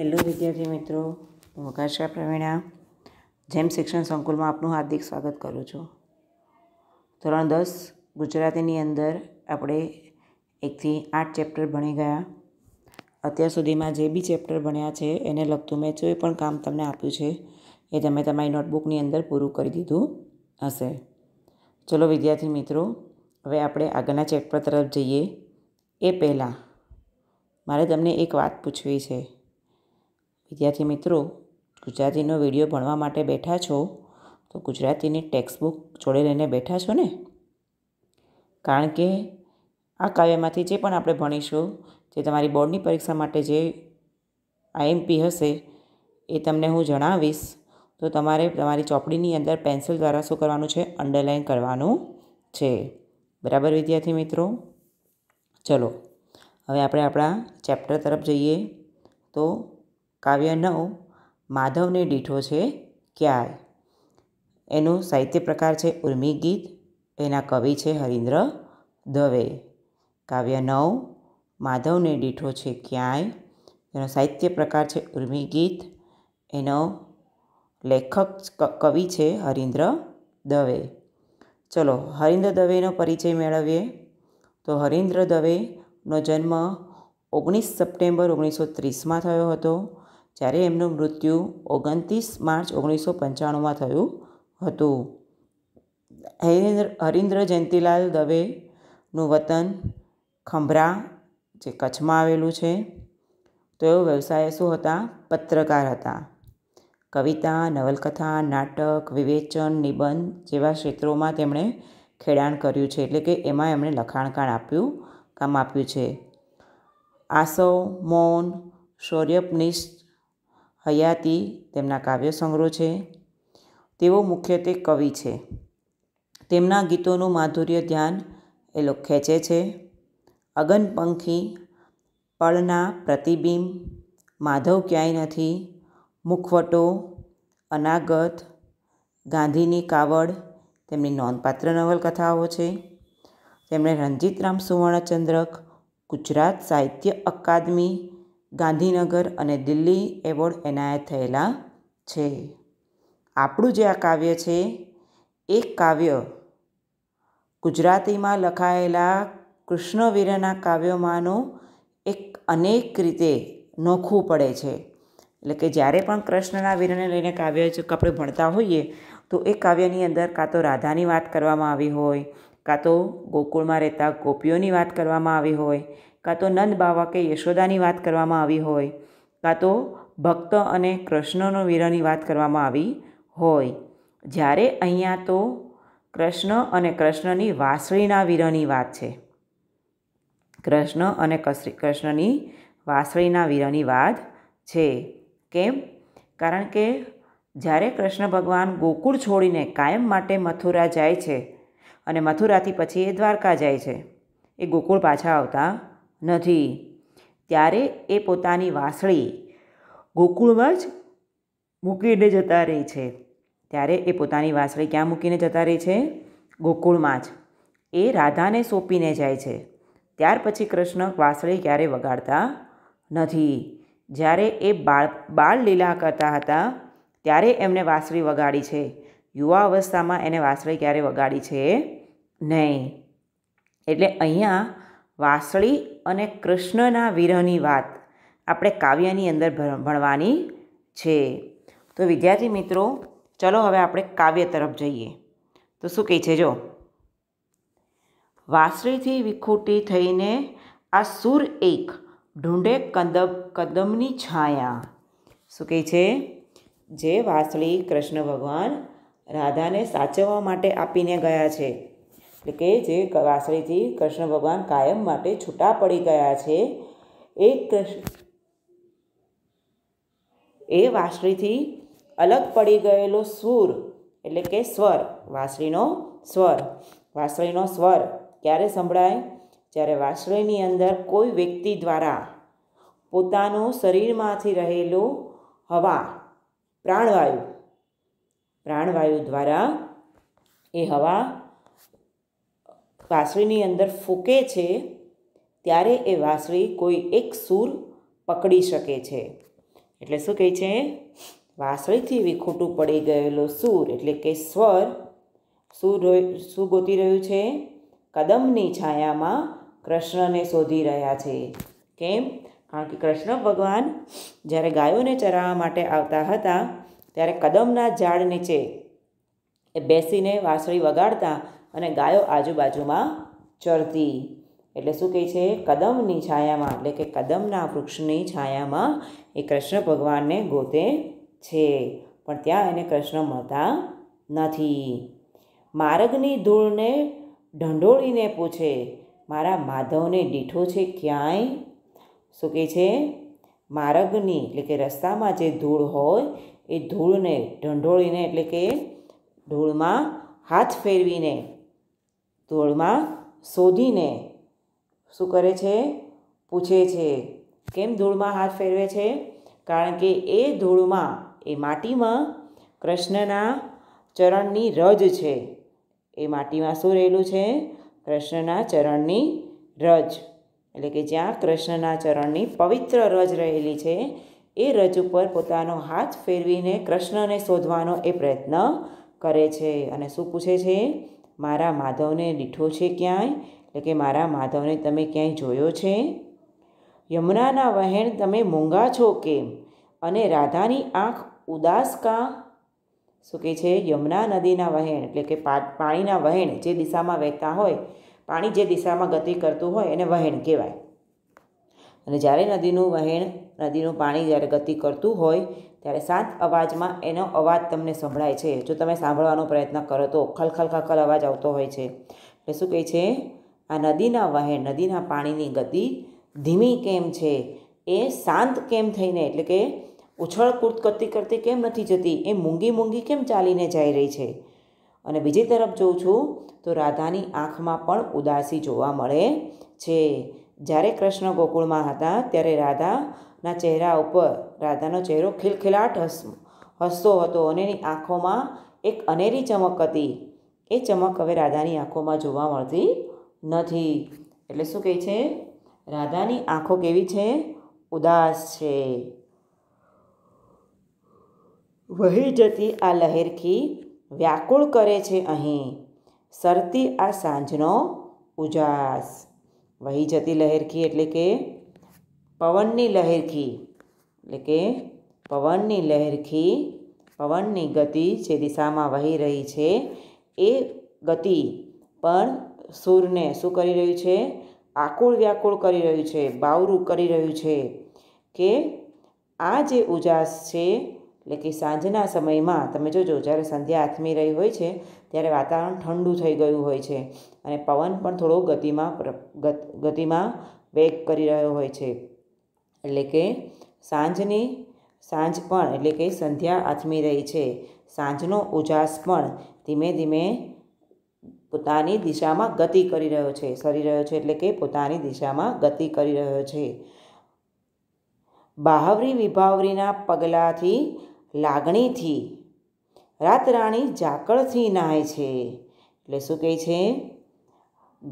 hello વિદ્યાર્થી મિત્રો હું આકાશા પ્રવીણા જેમ શિક્ષણ સંકુલમાં આપનું હાર્દિક સ્વાગત કરું છું ધોરણ દસ ગુજરાતીની અંદર આપણે એકથી આઠ ચેપ્ટર ભણી ગયા અત્યાર સુધીમાં જે બી ચેપ્ટર ભણ્યા છે એને લગતું મેં જે પણ કામ તમને આપ્યું છે એ તમે તમારી નોટબુકની અંદર પૂરું કરી દીધું હશે ચલો વિદ્યાર્થી મિત્રો હવે આપણે આગળના ચેપ્ટર તરફ જઈએ એ પહેલાં મારે તમને એક વાત પૂછવી છે વિદ્યાર્થી મિત્રો ગુજરાતીનો વિડીયો ભણવા માટે બેઠા છો તો ગુજરાતીની ટેક્સ્ટબુક જોડે લઈને બેઠા છો ને કારણ કે આ કાવ્યમાંથી જે પણ આપણે ભણીશું જે તમારી બોર્ડની પરીક્ષા માટે જે આઈએમપી હશે એ તમને હું જણાવીશ તો તમારે તમારી ચોપડીની અંદર પેન્સિલ દ્વારા શું કરવાનું છે અંડરલાઇન કરવાનું છે બરાબર વિદ્યાર્થી મિત્રો ચલો હવે આપણે આપણા ચેપ્ટર તરફ જઈએ તો કાવ્ય નવ માધવને દીઠો છે ક્યાય એનો સાહિત્ય પ્રકાર છે ઉર્મી ગીત એના કવિ છે હરીન્દ્ર દવે કાવ્ય નવ માધવને દીઠો છે ક્યાંય એનો સાહિત્ય પ્રકાર છે ઉર્મી ગીત એનો લેખક કવિ છે હરીન્દ્ર દવે ચલો હરિન્દ્ર દવેનો પરિચય મેળવીએ તો હરીન્દ્ર દવેનો જન્મ ઓગણીસ સપ્ટેમ્બર ઓગણીસો ત્રીસમાં થયો હતો જ્યારે એમનું મૃત્યુ ઓગણત્રીસ માર્ચ ઓગણીસો પંચાણુંમાં થયું હતું હરિન્દ્ર હરિન્દ્ર જયંતિલાલ દવેનું વતન ખંભરા જે કચ્છમાં આવેલું છે તેઓ વ્યવસાય શું હતા પત્રકાર હતા કવિતા નવલકથા નાટક વિવેચન નિબંધ જેવા ક્ષેત્રોમાં તેમણે ખેડાણ કર્યું છે એટલે કે એમાં એમણે લખાણકાળ આપ્યું કામ આપ્યું છે આસવ મૌન શૌર્યપનિષ્ઠ હયાતી તેમના કાવ્ય સંગ્રહ છે તેઓ મુખ્યત્વે કવિ છે તેમના ગીતોનું માધુર્ય ધ્યાન એ લોકો ખેંચે છે અગનપંખી પળના પ્રતિબિંબ માધવ ક્યાંય નથી મુખવટો અનાગત ગાંધીની કાવડ તેમની નોંધપાત્ર નવલકથાઓ છે તેમણે રણજીતરામ સુવર્ણચંદ્રક ગુજરાત સાહિત્ય અકાદમી ગાંધીનગર અને દિલ્હી એવોર્ડ એનાયત થયેલા છે આપણું જે આ કાવ્ય છે એ કાવ્ય ગુજરાતીમાં લખાયેલા કૃષ્ણવીરના કાવ્યોમાંનું એક અનેક રીતે નોખું પડે છે એટલે કે જ્યારે પણ કૃષ્ણના વીરને લઈને કાવ્ય આપણે ભણતા હોઈએ તો એ કાવ્યની અંદર કાં તો રાધાની વાત કરવામાં આવી હોય કાં તો ગોકુળમાં રહેતા ગોપીઓની વાત કરવામાં આવી હોય કાં તો નંદ બાવા કે યશોદાની વાત કરવામાં આવી હોય કાં તો ભક્ત અને કૃષ્ણનો વીરની વાત કરવામાં આવી હોય જ્યારે અહીંયા તો કૃષ્ણ અને કૃષ્ણની વાસળીના વીરની વાત છે કૃષ્ણ અને કૃષ્ણની વાસળીના વીરની વાત છે કેમ કારણ કે જ્યારે કૃષ્ણ ભગવાન ગોકુળ છોડીને કાયમ માટે મથુરા જાય છે અને મથુરાથી પછી એ દ્વારકા જાય છે એ ગોકુળ પાછા આવતા નથી ત્યારે એ પોતાની વાંસળી ગોકુળમાં જ મૂકીને જતા રહે છે ત્યારે એ પોતાની વાસળી ક્યાં મૂકીને જતા રહે છે ગોકુળમાં જ એ રાધાને સોંપીને જાય છે ત્યાર પછી કૃષ્ણ વાંસળી ક્યારે વગાડતા નથી જ્યારે એ બાળ બાળલીલા કરતા હતા ત્યારે એમને વાંસળી વગાડી છે યુવા અવસ્થામાં એને વાંસળી ક્યારે વગાડી છે નહીં એટલે અહીંયા વાસળી અને કૃષ્ણના વિરહની વાત આપણે કાવ્યની અંદર ભણવાની છે તો વિદ્યાર્થી મિત્રો ચલો હવે આપણે કાવ્ય તરફ જઈએ તો શું કહે છે જો વાસળીથી વિખૂટી થઈને આ સૂર એક ઢૂંઢે કદમ કદમની છાયા શું કહે છે જે વાસળી કૃષ્ણ ભગવાન રાધાને સાચવવા માટે આપીને ગયા છે એટલે કે જે વાસળીથી કૃષ્ણ ભગવાન કાયમ માટે છૂટા પડી ગયા છે એ કૃષ્ણ એ વાસળીથી અલગ પડી ગયેલો સૂર એટલે કે સ્વર વાસળીનો સ્વર વાસળીનો સ્વર ક્યારે સંભળાય જ્યારે વાસળીની અંદર કોઈ વ્યક્તિ દ્વારા પોતાનું શરીરમાંથી રહેલું હવા પ્રાણવાયુ પ્રાણવાયુ દ્વારા એ હવા વાંસળીની અંદર ફૂંકે છે ત્યારે એ વાંસળી કોઈ એક સૂર પકડી શકે છે એટલે શું કહે છે વાંસળીથી વિખૂટું પડી ગયેલો સૂર એટલે કે સ્વર શું શું ગોતી રહ્યું છે કદમની છાયામાં કૃષ્ણને શોધી રહ્યા છે કેમ કારણ કે કૃષ્ણ ભગવાન જ્યારે ગાયોને ચરાવવા માટે આવતા હતા ત્યારે કદમના ઝાડ નીચે એ બેસીને વાંસળી વગાડતા અને ગાયો આજુબાજુમાં ચરતી એટલે શું કહે છે કદમની છાયામાં એટલે કે કદમના વૃક્ષની છાયામાં એ કૃષ્ણ ભગવાનને ગોતે છે પણ ત્યાં એને કૃષ્ણ મળતા નથી માર્ગની ધૂળને ઢંઢોળીને પૂછે મારા માધવને દીઠો છે ક્યાંય શું કહે છે માર્ગની એટલે કે રસ્તામાં જે ધૂળ હોય એ ધૂળને ઢંઢોળીને એટલે કે ધૂળમાં હાથ ફેરવીને ધૂળમાં શોધીને શું કરે છે પૂછે છે કેમ ધૂળમાં હાથ ફેરવે છે કારણ કે એ ધૂળમાં એ માટીમાં કૃષ્ણના ચરણની રજ છે એ માટીમાં શું રહેલું છે કૃષ્ણના ચરણની રજ એટલે કે જ્યાં કૃષ્ણના ચરણની પવિત્ર રજ રહેલી છે એ રજ ઉપર પોતાનો હાથ ફેરવીને કૃષ્ણને શોધવાનો એ પ્રયત્ન કરે છે અને શું પૂછે છે મારા માધવને દીઠો છે ક્યાંય એટલે કે મારા માધવને તમે ક્યાંય જોયો છે યમુનાના વહેણ તમે મૂંગા છો કેમ અને રાધાની આંખ ઉદાસ કાં શું કહે છે યમુના નદીના વહેણ એટલે કે પાણીના વહેણ જે દિશામાં વહેતા હોય પાણી જે દિશામાં ગતિ કરતું હોય એને વહેણ કહેવાય અને જ્યારે નદીનું વહેણ નદીનું પાણી જ્યારે ગતિ કરતું હોય ત્યારે શાંત અવાજમાં એનો અવાજ તમને સંભળાય છે જો તમે સાંભળવાનો પ્રયત્ન કરો તો ખલખલ ખલખલ અવાજ આવતો હોય છે એટલે શું કહે છે આ નદીના વહેણ નદીના પાણીની ગતિ ધીમી કેમ છે એ શાંત કેમ થઈને એટલે કે ઉછળ કૂદ કરતી કરતી કેમ નથી જતી એ મૂંગી મૂંગી કેમ ચાલીને જઈ રહી છે અને બીજી તરફ જોઉં છું તો રાધાની આંખમાં પણ ઉદાસી જોવા મળે છે જ્યારે કૃષ્ણ ગોકુળમાં હતા ત્યારે રાધાના ચહેરા ઉપર રાધાનો ચહેરો ખિલખિલાટ હસ હસતો હતો અને એની આંખોમાં એક અનેરી ચમક હતી એ ચમક હવે રાધાની આંખોમાં જોવા મળતી નથી એટલે શું કહે છે રાધાની આંખો કેવી છે ઉદાસ છે વહી જતી આ લહેરખી વ્યાકુળ કરે છે અહીં સરતી આ સાંજનો ઉજાસ વહી જતી લહેરખી એટલે કે પવનની લહેરખી એટલે કે પવનની લહેરખી પવનની ગતિ જે દિશામાં વહી રહી છે એ ગતિ પણ સૂરને શું કરી રહ્યું છે આકુળ વ્યાકુળ કરી રહ્યું છે બાવરું કરી રહ્યું છે કે આ જે ઉજાસ છે એટલે કે સાંજના સમયમાં તમે જોજો જ્યારે સંધ્યા આથમી રહી હોય છે ત્યારે વાતાવરણ ઠંડુ થઈ ગયું હોય છે અને પવન પણ થોડો ગતિમાં ગતિમાં વેગ કરી રહ્યો હોય છે એટલે કે સાંજની સાંજ પણ એટલે કે સંધ્યા આથમી રહી છે સાંજનો ઉજાસ પણ ધીમે ધીમે પોતાની દિશામાં ગતિ કરી રહ્યો છે સરી રહ્યો છે એટલે કે પોતાની દિશામાં ગતિ કરી રહ્યો છે બાહવરી વિભાવરીના પગલાંથી લાગણીથી રાતરાણી ઝાકળથી નાહે છે એટલે શું કહે છે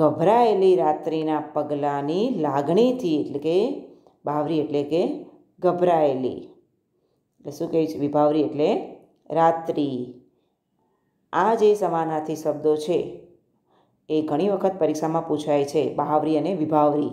ગભરાયેલી રાત્રિના પગલાંની લાગણીથી એટલે કે બાવરી એટલે કે ગભરાયેલી એટલે શું કહે છે વિભાવરી એટલે રાત્રિ આ જે સમાનાર્થી શબ્દો છે એ ઘણી વખત પરીક્ષામાં પૂછાય છે બહાવરી અને વિભાવરી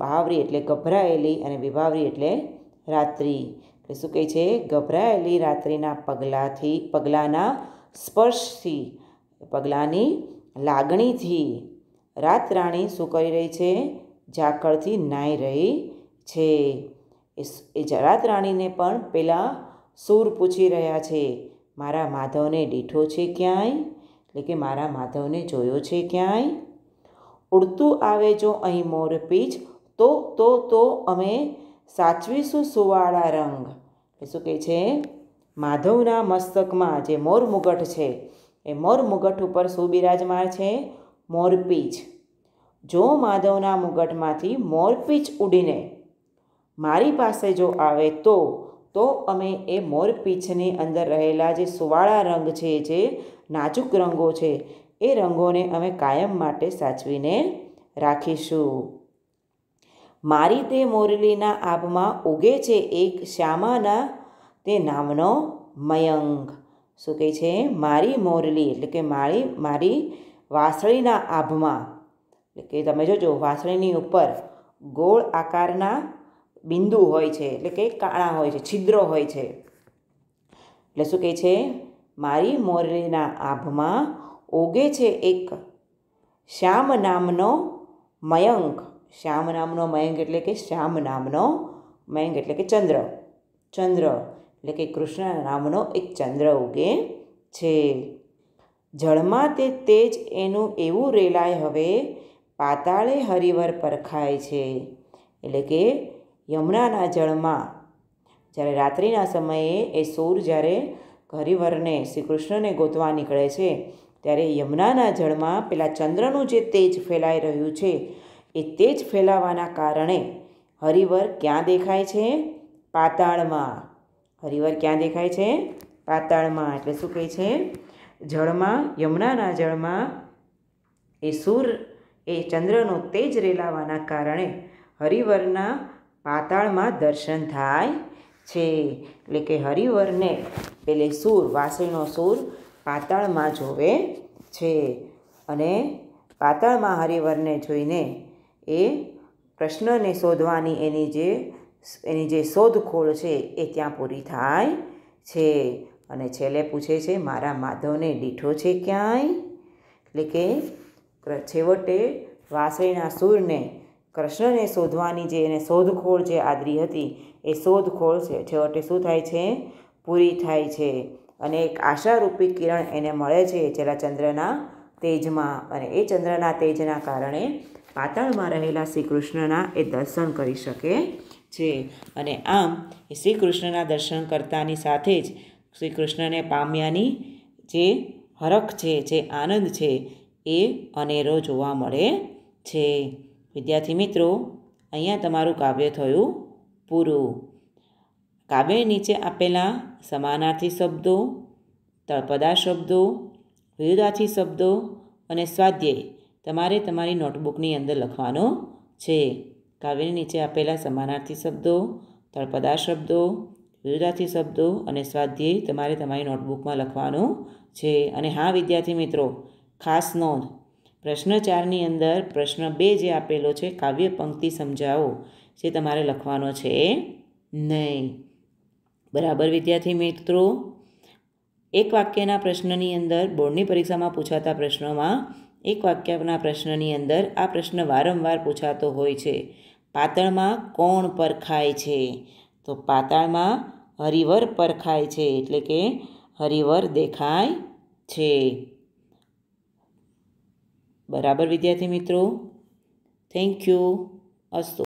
બહાવરી એટલે ગભરાયેલી અને વિભાવરી એટલે રાત્રિ એટલે શું કહે છે ગભરાયેલી રાત્રિના પગલાંથી પગલાંના સ્પર્શથી પગલાંની લાગણીથી રાતરાણી શું કરી રહી છે ઝાકળથી નાઈ રહી છે એ જરાત રાણીને પણ પેલા સૂર પૂછી રહ્યા છે મારા માધવને દીઠો છે ક્યાંય એટલે કે મારા માધવને જોયો છે ક્યાંય ઉડતું આવે જો અહીં મોર પીચ તો તો તો અમે સાચવીશું સુવાળા રંગ એ શું કહે છે માધવના મસ્તકમાં જે મોર મુગટ છે એ મોર મુગટ ઉપર શું બિરાજમાન છે મોરપીચ જો માધવના મુગટમાંથી મોરપીચ ઉડીને મારી પાસે જો આવે તો તો અમે એ મોરપીંછની અંદર રહેલા જે સુવાળા રંગ છે જે નાજુક રંગો છે એ રંગોને અમે કાયમ માટે સાચવીને રાખીશું મારી તે મોરલીના આભમાં ઉગે છે એક શ્યામાના તે નામનો મયંક શું કહે છે મારી મોરલી એટલે કે મારી મારી વાસળીના આભમાં એટલે કે તમે જોજો વાસળીની ઉપર ગોળ આકારના બિંદુ હોય છે એટલે કે કાળા હોય છે છિદ્રો હોય છે એટલે શું કહે છે મારી મોરલીના આભમાં ઓગે છે એક શ્યામ નામનો મયંક શ્યામ નામનો મયંક એટલે કે શ્યામ નામનો મયંક એટલે કે ચંદ્ર ચંદ્ર એટલે કે કૃષ્ણ નામનો એક ચંદ્ર ઉગે છે જળમાં તે તેજ એનું એવું રેલાય હવે પાતાળે હરિવર પરખાય છે એટલે કે યમુનાના જળમાં જ્યારે રાત્રિના સમયે એ સૂર જ્યારે હરિવરને શ્રી કૃષ્ણને ગોતવા નીકળે છે ત્યારે યમુનાના જળમાં પેલા ચંદ્રનું જે તેજ ફેલાઈ રહ્યું છે એ તેજ ફેલાવાના કારણે હરિવર ક્યાં દેખાય છે પાતાળમાં હરિવર ક્યાં દેખાય છે પાતાળમાં એટલે શું કહે છે જળમાં યમુનાના જળમાં એ સૂર એ ચંદ્રનો તેજ રેલાવાના કારણે હરિવરના પાતાળમાં દર્શન થાય છે એટલે કે હરિવરને પેલે સૂર વાસણનો સૂર પાતાળમાં જોવે છે અને પાતાળમાં હરિવરને જોઈને એ પ્રશ્નને શોધવાની એની જે એની જે શોધખોળ છે એ ત્યાં પૂરી થાય છે અને છેલ્લે પૂછે છે મારા માધવને દીઠો છે ક્યાંય એટલે કે છેવટે વાસળીના સૂરને કૃષ્ણને શોધવાની જે એને શોધખોળ જે આદરી હતી એ શોધખોળ છે છેવટે શું થાય છે પૂરી થાય છે અને એક આશારૂપી કિરણ એને મળે છે જેલા ચંદ્રના તેજમાં અને એ ચંદ્રના તેજના કારણે પાતાળમાં રહેલા શ્રી કૃષ્ણના એ દર્શન કરી શકે છે અને આમ શ્રી કૃષ્ણના દર્શન કરતાની સાથે જ શ્રી કૃષ્ણને પામ્યાની જે હરખ છે જે આનંદ છે એ અનેરો જોવા મળે છે વિદ્યાર્થી મિત્રો અહીંયા તમારું કાવ્ય થયું પૂરું કાવ્ય નીચે આપેલા સમાનાર્થી શબ્દો તળપદા શબ્દો વિરુદ્ધાર્થી શબ્દો અને સ્વાધ્યાય તમારે તમારી નોટબુકની અંદર લખવાનો છે કાવ્યની નીચે આપેલા સમાનાર્થી શબ્દો તળપદા શબ્દો વિરુદ્ધાર્થી શબ્દો અને સ્વાધ્યાય તમારે તમારી નોટબુકમાં લખવાનો છે અને હા વિદ્યાર્થી મિત્રો ખાસ નોંધ પ્રશ્ન ચારની અંદર પ્રશ્ન બે જે આપેલો છે કાવ્ય પંક્તિ સમજાવો જે તમારે લખવાનો છે નહીં બરાબર વિદ્યાર્થી મિત્રો એક વાક્યના પ્રશ્નની અંદર બોર્ડની પરીક્ષામાં પૂછાતા પ્રશ્નોમાં એક વાક્યના પ્રશ્નની અંદર આ પ્રશ્ન વારંવાર પૂછાતો હોય છે પાતળમાં કોણ પરખાય છે તો પાતાળમાં હરિવર પરખાય છે એટલે કે હરિવર દેખાય છે બરાબર વિદ્યાર્થી મિત્રો થેન્ક યુ અસ્તુ